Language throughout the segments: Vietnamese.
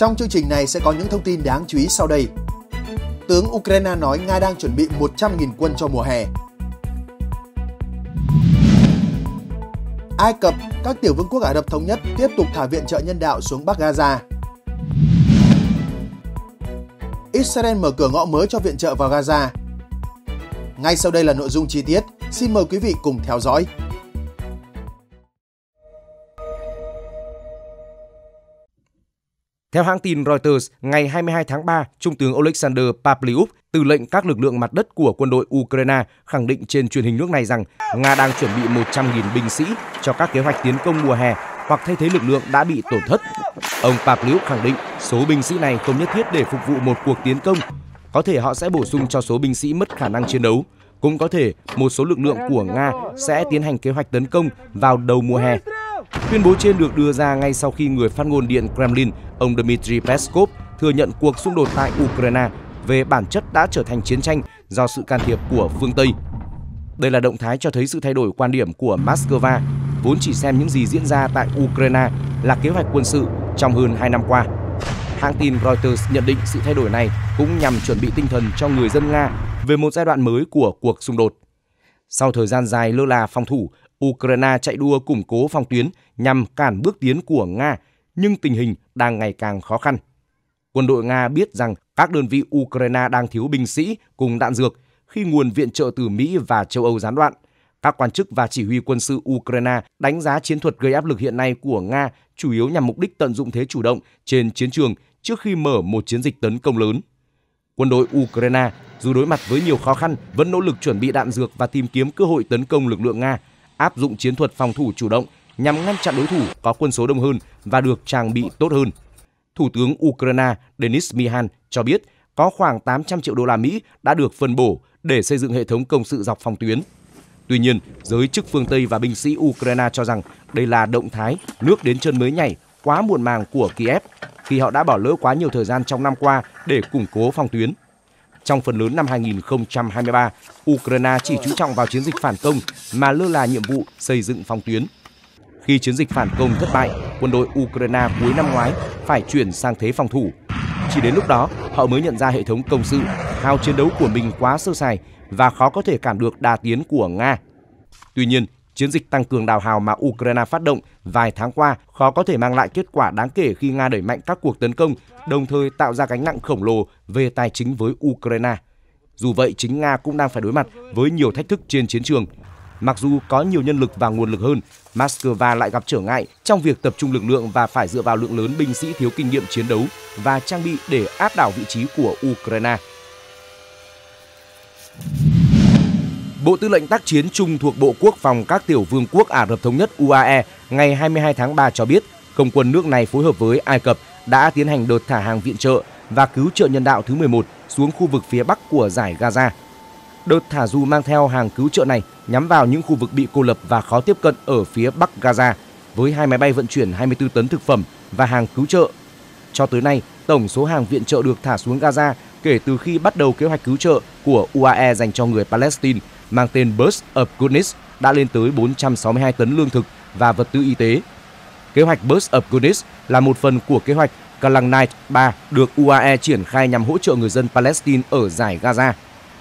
Trong chương trình này sẽ có những thông tin đáng chú ý sau đây. Tướng Ukraine nói Nga đang chuẩn bị 100.000 quân cho mùa hè. Ai Cập, các tiểu vương quốc Ả Rập Thống Nhất tiếp tục thả viện trợ nhân đạo xuống Bắc Gaza. Israel mở cửa ngõ mới cho viện trợ vào Gaza. Ngay sau đây là nội dung chi tiết, xin mời quý vị cùng theo dõi. Theo hãng tin Reuters, ngày 22 tháng 3, Trung tướng Oleksandr Papliuk, tư lệnh các lực lượng mặt đất của quân đội Ukraine, khẳng định trên truyền hình nước này rằng Nga đang chuẩn bị 100.000 binh sĩ cho các kế hoạch tiến công mùa hè hoặc thay thế lực lượng đã bị tổn thất. Ông Papliuk khẳng định số binh sĩ này không nhất thiết để phục vụ một cuộc tiến công. Có thể họ sẽ bổ sung cho số binh sĩ mất khả năng chiến đấu. Cũng có thể một số lực lượng của Nga sẽ tiến hành kế hoạch tấn công vào đầu mùa hè. Tuyên bố trên được đưa ra ngay sau khi người phát ngôn Điện Kremlin Ông Dmitry Peskov thừa nhận cuộc xung đột tại Ukraine về bản chất đã trở thành chiến tranh do sự can thiệp của phương Tây. Đây là động thái cho thấy sự thay đổi quan điểm của Moscow, vốn chỉ xem những gì diễn ra tại Ukraine là kế hoạch quân sự trong hơn 2 năm qua. Hãng tin Reuters nhận định sự thay đổi này cũng nhằm chuẩn bị tinh thần cho người dân Nga về một giai đoạn mới của cuộc xung đột. Sau thời gian dài lơ là phòng thủ, Ukraine chạy đua củng cố phòng tuyến nhằm cản bước tiến của Nga nhưng tình hình đang ngày càng khó khăn. Quân đội Nga biết rằng các đơn vị Ukraine đang thiếu binh sĩ cùng đạn dược khi nguồn viện trợ từ Mỹ và châu Âu gián đoạn. Các quan chức và chỉ huy quân sự Ukraine đánh giá chiến thuật gây áp lực hiện nay của Nga chủ yếu nhằm mục đích tận dụng thế chủ động trên chiến trường trước khi mở một chiến dịch tấn công lớn. Quân đội Ukraine, dù đối mặt với nhiều khó khăn, vẫn nỗ lực chuẩn bị đạn dược và tìm kiếm cơ hội tấn công lực lượng Nga, áp dụng chiến thuật phòng thủ chủ động nhằm ngăn chặn đối thủ có quân số đông hơn và được trang bị tốt hơn. Thủ tướng Ukraine Denis Mihan cho biết có khoảng 800 triệu đô la Mỹ đã được phân bổ để xây dựng hệ thống công sự dọc phòng tuyến. Tuy nhiên, giới chức phương Tây và binh sĩ Ukraine cho rằng đây là động thái nước đến chân mới nhảy quá muộn màng của Kiev khi họ đã bỏ lỡ quá nhiều thời gian trong năm qua để củng cố phòng tuyến. Trong phần lớn năm 2023, Ukraine chỉ chú trọng vào chiến dịch phản công mà lơ là nhiệm vụ xây dựng phòng tuyến. Khi chiến dịch phản công thất bại, quân đội Ukraine cuối năm ngoái phải chuyển sang thế phòng thủ. Chỉ đến lúc đó, họ mới nhận ra hệ thống công sự, hào chiến đấu của mình quá sơ sài và khó có thể cản được đà tiến của Nga. Tuy nhiên, chiến dịch tăng cường đào hào mà Ukraine phát động vài tháng qua khó có thể mang lại kết quả đáng kể khi Nga đẩy mạnh các cuộc tấn công, đồng thời tạo ra gánh nặng khổng lồ về tài chính với Ukraine. Dù vậy, chính Nga cũng đang phải đối mặt với nhiều thách thức trên chiến trường, Mặc dù có nhiều nhân lực và nguồn lực hơn, Moscow lại gặp trở ngại trong việc tập trung lực lượng và phải dựa vào lượng lớn binh sĩ thiếu kinh nghiệm chiến đấu và trang bị để áp đảo vị trí của Ukraine. Bộ Tư lệnh tác chiến chung thuộc Bộ Quốc phòng các tiểu vương quốc Ả Rập Thống nhất UAE ngày 22 tháng 3 cho biết, không quân nước này phối hợp với Ai Cập đã tiến hành đợt thả hàng viện trợ và cứu trợ nhân đạo thứ 11 xuống khu vực phía bắc của giải Gaza Đợt thả dù mang theo hàng cứu trợ này nhắm vào những khu vực bị cô lập và khó tiếp cận ở phía Bắc Gaza với hai máy bay vận chuyển 24 tấn thực phẩm và hàng cứu trợ. Cho tới nay, tổng số hàng viện trợ được thả xuống Gaza kể từ khi bắt đầu kế hoạch cứu trợ của UAE dành cho người Palestine mang tên Burst of Goodness đã lên tới 462 tấn lương thực và vật tư y tế. Kế hoạch Burst of Goodness là một phần của kế hoạch Kalang Night 3 được UAE triển khai nhằm hỗ trợ người dân Palestine ở giải Gaza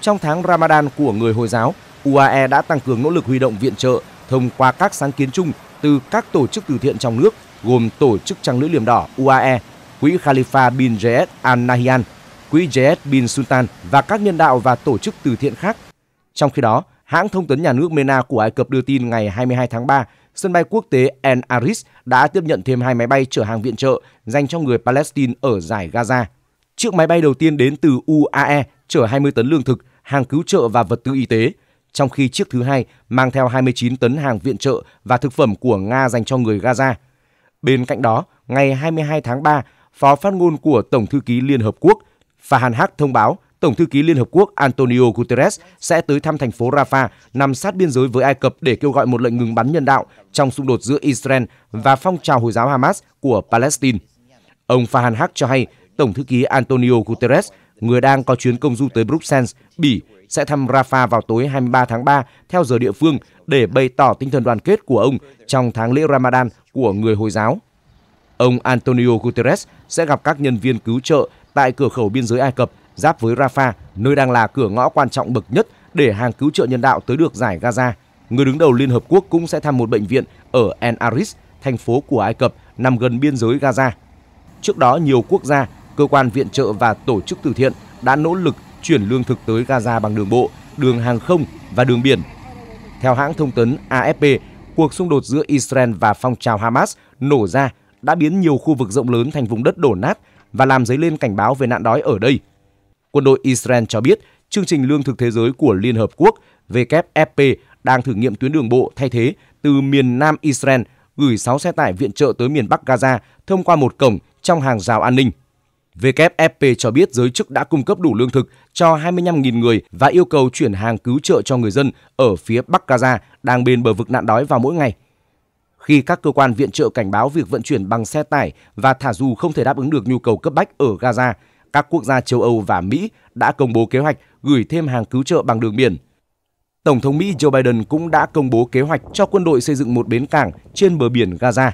trong tháng Ramadan của người Hồi giáo, UAE đã tăng cường nỗ lực huy động viện trợ thông qua các sáng kiến chung từ các tổ chức từ thiện trong nước gồm Tổ chức Trăng Lưỡi Liềm Đỏ UAE, Quỹ Khalifa bin Zayed Al Nahyan, Quỹ Zayed bin Sultan và các nhân đạo và tổ chức từ thiện khác. Trong khi đó, hãng thông tấn nhà nước MENA của Ai Cập đưa tin ngày 22 tháng 3, sân bay quốc tế El Aris đã tiếp nhận thêm hai máy bay chở hàng viện trợ dành cho người Palestine ở giải Gaza. Chiếc máy bay đầu tiên đến từ UAE chở 20 tấn lương thực hàng cứu trợ và vật tư y tế, trong khi chiếc thứ hai mang theo 29 tấn hàng viện trợ và thực phẩm của Nga dành cho người Gaza. Bên cạnh đó, ngày 22 tháng 3, phó phát ngôn của Tổng thư ký Liên Hợp Quốc Fahan Hắc thông báo Tổng thư ký Liên Hợp Quốc Antonio Guterres sẽ tới thăm thành phố Rafah nằm sát biên giới với Ai Cập để kêu gọi một lệnh ngừng bắn nhân đạo trong xung đột giữa Israel và phong trào Hồi giáo Hamas của Palestine. Ông Fahan Haq cho hay Tổng thư ký Antonio Guterres người đang có chuyến công du tới Bruxelles, Bỉ sẽ thăm Rafah vào tối 23 tháng 3 theo giờ địa phương để bày tỏ tinh thần đoàn kết của ông trong tháng lễ Ramadan của người Hồi giáo. Ông Antonio Guterres sẽ gặp các nhân viên cứu trợ tại cửa khẩu biên giới Ai Cập giáp với Rafah, nơi đang là cửa ngõ quan trọng bậc nhất để hàng cứu trợ nhân đạo tới được giải Gaza. Người đứng đầu Liên Hợp Quốc cũng sẽ thăm một bệnh viện ở En Aris, thành phố của Ai Cập nằm gần biên giới Gaza. Trước đó, nhiều quốc gia cơ quan viện trợ và tổ chức từ thiện đã nỗ lực chuyển lương thực tới Gaza bằng đường bộ, đường hàng không và đường biển. Theo hãng thông tấn AFP, cuộc xung đột giữa Israel và phong trào Hamas nổ ra đã biến nhiều khu vực rộng lớn thành vùng đất đổ nát và làm dấy lên cảnh báo về nạn đói ở đây. Quân đội Israel cho biết chương trình lương thực thế giới của Liên Hợp Quốc WFP đang thử nghiệm tuyến đường bộ thay thế từ miền Nam Israel gửi 6 xe tải viện trợ tới miền Bắc Gaza thông qua một cổng trong hàng rào an ninh. WFP cho biết giới chức đã cung cấp đủ lương thực cho 25.000 người và yêu cầu chuyển hàng cứu trợ cho người dân ở phía Bắc Gaza đang bên bờ vực nạn đói vào mỗi ngày. Khi các cơ quan viện trợ cảnh báo việc vận chuyển bằng xe tải và thả dù không thể đáp ứng được nhu cầu cấp bách ở Gaza, các quốc gia châu Âu và Mỹ đã công bố kế hoạch gửi thêm hàng cứu trợ bằng đường biển. Tổng thống Mỹ Joe Biden cũng đã công bố kế hoạch cho quân đội xây dựng một bến cảng trên bờ biển Gaza.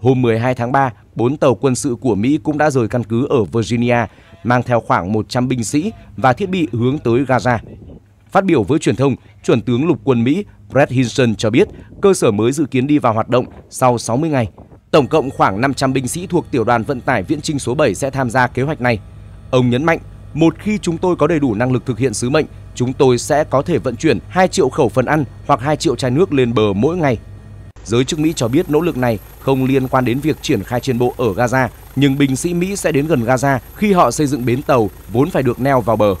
Hôm 12 tháng 3, 4 tàu quân sự của Mỹ cũng đã rời căn cứ ở Virginia, mang theo khoảng 100 binh sĩ và thiết bị hướng tới Gaza. Phát biểu với truyền thông, chuẩn tướng lục quân Mỹ Brett Hinson cho biết cơ sở mới dự kiến đi vào hoạt động sau 60 ngày. Tổng cộng khoảng 500 binh sĩ thuộc tiểu đoàn vận tải viễn trinh số 7 sẽ tham gia kế hoạch này. Ông nhấn mạnh, một khi chúng tôi có đầy đủ năng lực thực hiện sứ mệnh, chúng tôi sẽ có thể vận chuyển 2 triệu khẩu phần ăn hoặc 2 triệu chai nước lên bờ mỗi ngày Giới chức Mỹ cho biết nỗ lực này không liên quan đến việc triển khai trên bộ ở Gaza, nhưng binh sĩ Mỹ sẽ đến gần Gaza khi họ xây dựng bến tàu vốn phải được neo vào bờ.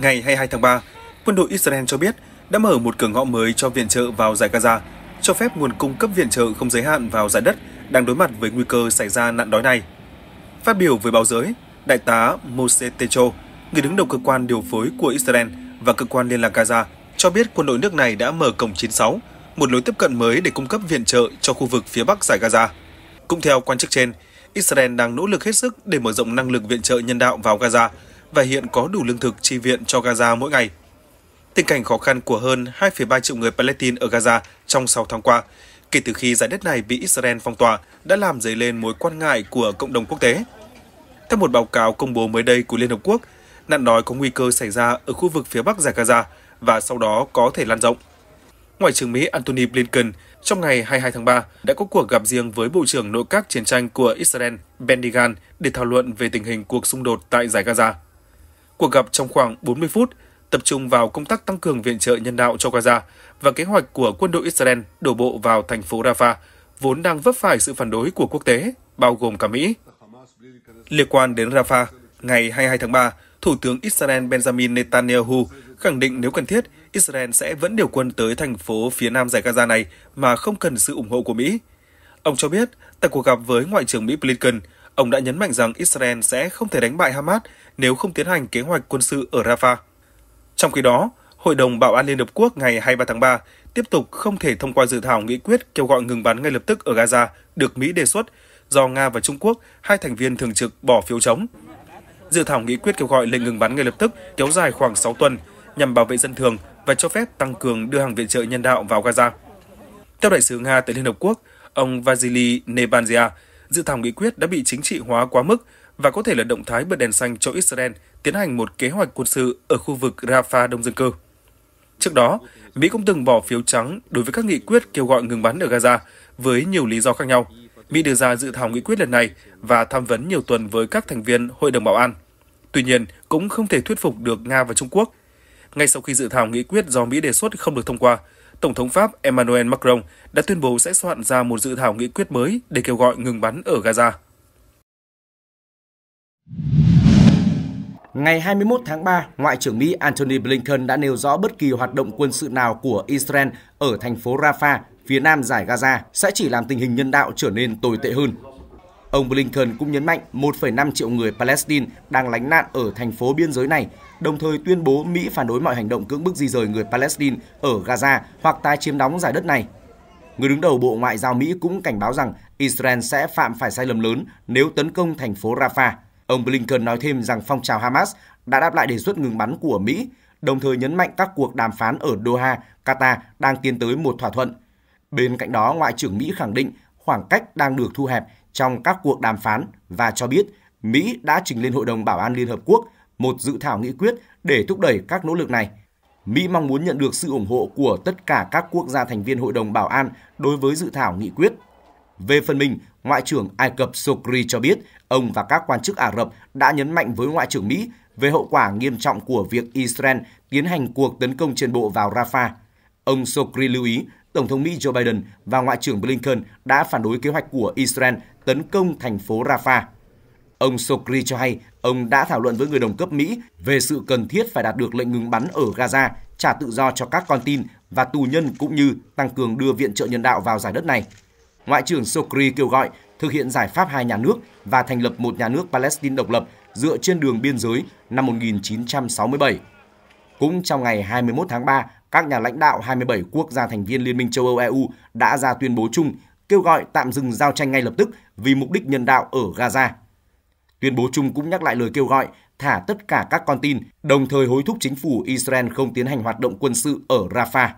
Ngày 22 tháng 3, quân đội Israel cho biết đã mở một cửa ngõ mới cho viện trợ vào giải Gaza, cho phép nguồn cung cấp viện trợ không giới hạn vào giải đất đang đối mặt với nguy cơ xảy ra nạn đói này. Phát biểu với báo giới, Đại tá Moshe Techo, người đứng đầu cơ quan điều phối của Israel và cơ quan liên lạc Gaza cho biết quân đội nước này đã mở cổng 96, một lối tiếp cận mới để cung cấp viện trợ cho khu vực phía bắc giải Gaza. Cũng theo quan chức trên, Israel đang nỗ lực hết sức để mở rộng năng lực viện trợ nhân đạo vào Gaza và hiện có đủ lương thực chi viện cho Gaza mỗi ngày. Tình cảnh khó khăn của hơn 2,3 triệu người Palestine ở Gaza trong 6 tháng qua, kể từ khi giải đất này bị Israel phong tỏa, đã làm dấy lên mối quan ngại của cộng đồng quốc tế. Theo một báo cáo công bố mới đây của Liên Hợp Quốc, nạn đói có nguy cơ xảy ra ở khu vực phía bắc giải Gaza và sau đó có thể lan rộng. Ngoại trưởng Mỹ Antony Blinken trong ngày 22 tháng 3 đã có cuộc gặp riêng với Bộ trưởng Nội các Chiến tranh của Israel Benny Gantz để thảo luận về tình hình cuộc xung đột tại giải Gaza. Cuộc gặp trong khoảng 40 phút tập trung vào công tác tăng cường viện trợ nhân đạo cho Gaza và kế hoạch của quân đội Israel đổ bộ vào thành phố Rafah, vốn đang vấp phải sự phản đối của quốc tế, bao gồm cả Mỹ. Liên quan đến Rafah, ngày 22 tháng 3, Thủ tướng Israel Benjamin Netanyahu khẳng định nếu cần thiết, Israel sẽ vẫn điều quân tới thành phố phía nam giải Gaza này mà không cần sự ủng hộ của Mỹ. Ông cho biết, tại cuộc gặp với Ngoại trưởng Mỹ Blinken, ông đã nhấn mạnh rằng Israel sẽ không thể đánh bại Hamas nếu không tiến hành kế hoạch quân sự ở Rafah. Trong khi đó, Hội đồng Bảo an Liên Hợp Quốc ngày 23 tháng 3 tiếp tục không thể thông qua dự thảo nghị quyết kêu gọi ngừng bắn ngay lập tức ở Gaza được Mỹ đề xuất do Nga và Trung Quốc, hai thành viên thường trực, bỏ phiếu chống. Dự thảo nghị quyết kêu gọi lệnh ngừng bắn ngay lập tức kéo dài khoảng 6 tuần nhằm bảo vệ dân thường và cho phép tăng cường đưa hàng viện trợ nhân đạo vào Gaza. Theo đại sứ Nga tại Liên Hợp Quốc, ông Vasily Nebanzia, dự thảo nghị quyết đã bị chính trị hóa quá mức và có thể là động thái bật đèn xanh cho Israel tiến hành một kế hoạch quân sự ở khu vực Rafah đông dân cư. Trước đó, Mỹ cũng từng bỏ phiếu trắng đối với các nghị quyết kêu gọi ngừng bắn ở Gaza với nhiều lý do khác nhau. Mỹ đưa ra dự thảo nghị quyết lần này và tham vấn nhiều tuần với các thành viên Hội đồng Bảo an. Tuy nhiên, cũng không thể thuyết phục được Nga và Trung Quốc ngay sau khi dự thảo nghị quyết do Mỹ đề xuất không được thông qua, Tổng thống Pháp Emmanuel Macron đã tuyên bố sẽ soạn ra một dự thảo nghị quyết mới để kêu gọi ngừng bắn ở Gaza. Ngày 21 tháng 3, Ngoại trưởng Mỹ Antony Blinken đã nêu rõ bất kỳ hoạt động quân sự nào của Israel ở thành phố Rafah, phía nam giải Gaza sẽ chỉ làm tình hình nhân đạo trở nên tồi tệ hơn. Ông Blinken cũng nhấn mạnh 1,5 triệu người Palestine đang lánh nạn ở thành phố biên giới này, đồng thời tuyên bố Mỹ phản đối mọi hành động cưỡng bức di rời người Palestine ở Gaza hoặc tái chiếm đóng giải đất này. Người đứng đầu Bộ Ngoại giao Mỹ cũng cảnh báo rằng Israel sẽ phạm phải sai lầm lớn nếu tấn công thành phố Rafah. Ông Blinken nói thêm rằng phong trào Hamas đã đáp lại đề xuất ngừng bắn của Mỹ, đồng thời nhấn mạnh các cuộc đàm phán ở Doha, Qatar đang tiến tới một thỏa thuận. Bên cạnh đó, Ngoại trưởng Mỹ khẳng định khoảng cách đang được thu hẹp trong các cuộc đàm phán và cho biết Mỹ đã trình lên Hội đồng Bảo an Liên Hợp Quốc một dự thảo nghị quyết để thúc đẩy các nỗ lực này. Mỹ mong muốn nhận được sự ủng hộ của tất cả các quốc gia thành viên Hội đồng Bảo an đối với dự thảo nghị quyết. Về phần mình, Ngoại trưởng Ai Cập Sokri cho biết ông và các quan chức Ả Rập đã nhấn mạnh với Ngoại trưởng Mỹ về hậu quả nghiêm trọng của việc Israel tiến hành cuộc tấn công trên bộ vào Rafah. Ông Sokri lưu ý Tổng thống Mỹ Joe Biden và Ngoại trưởng Blinken đã phản đối kế hoạch của Israel tấn công thành phố Rafah. Ông Sokri cho hay ông đã thảo luận với người đồng cấp Mỹ về sự cần thiết phải đạt được lệnh ngừng bắn ở Gaza, trả tự do cho các con tin và tù nhân cũng như tăng cường đưa viện trợ nhân đạo vào giải đất này. Ngoại trưởng Sokri kêu gọi thực hiện giải pháp hai nhà nước và thành lập một nhà nước Palestine độc lập dựa trên đường biên giới năm 1967. Cũng trong ngày 21 tháng 3, các nhà lãnh đạo 27 quốc gia thành viên Liên minh châu Âu EU đã ra tuyên bố chung kêu gọi tạm dừng giao tranh ngay lập tức vì mục đích nhân đạo ở Gaza. Tuyên bố chung cũng nhắc lại lời kêu gọi thả tất cả các con tin, đồng thời hối thúc chính phủ Israel không tiến hành hoạt động quân sự ở Rafah.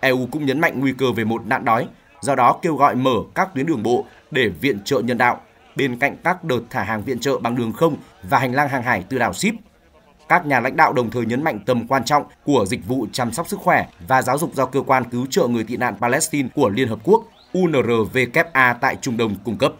EU cũng nhấn mạnh nguy cơ về một nạn đói, do đó kêu gọi mở các tuyến đường bộ để viện trợ nhân đạo, bên cạnh các đợt thả hàng viện trợ bằng đường không và hành lang hàng hải từ đảo Ship. Các nhà lãnh đạo đồng thời nhấn mạnh tầm quan trọng của dịch vụ chăm sóc sức khỏe và giáo dục do cơ quan cứu trợ người tị nạn Palestine của Liên Hợp Quốc UNRWA tại Trung Đông cung cấp.